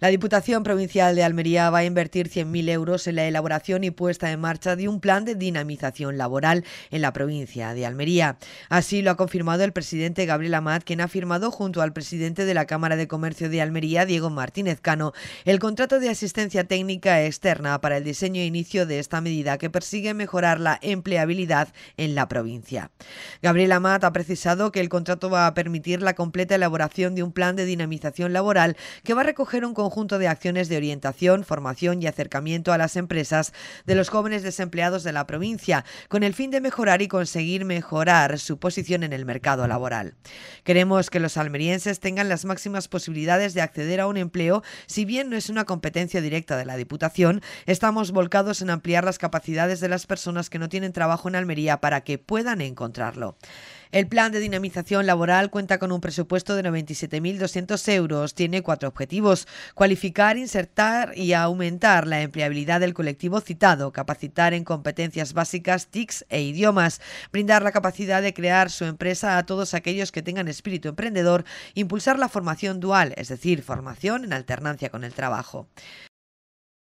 La Diputación Provincial de Almería va a invertir 100.000 euros en la elaboración y puesta en marcha de un plan de dinamización laboral en la provincia de Almería. Así lo ha confirmado el presidente Gabriel Amat, quien ha firmado junto al presidente de la Cámara de Comercio de Almería, Diego Martínez Cano, el contrato de asistencia técnica externa para el diseño e inicio de esta medida que persigue mejorar la empleabilidad en la provincia. Gabriel Amat ha precisado que el contrato va a permitir la completa elaboración de un plan de dinamización laboral que va a recoger un conjunto de acciones de orientación, formación y acercamiento a las empresas de los jóvenes desempleados de la provincia, con el fin de mejorar y conseguir mejorar su posición en el mercado laboral. Queremos que los almerienses tengan las máximas posibilidades de acceder a un empleo, si bien no es una competencia directa de la Diputación, estamos volcados en ampliar las capacidades de las personas que no tienen trabajo en Almería para que puedan encontrarlo. El plan de dinamización laboral cuenta con un presupuesto de 97.200 euros. Tiene cuatro objetivos. Cualificar, insertar y aumentar la empleabilidad del colectivo citado. Capacitar en competencias básicas, TICs e idiomas. Brindar la capacidad de crear su empresa a todos aquellos que tengan espíritu emprendedor. Impulsar la formación dual, es decir, formación en alternancia con el trabajo.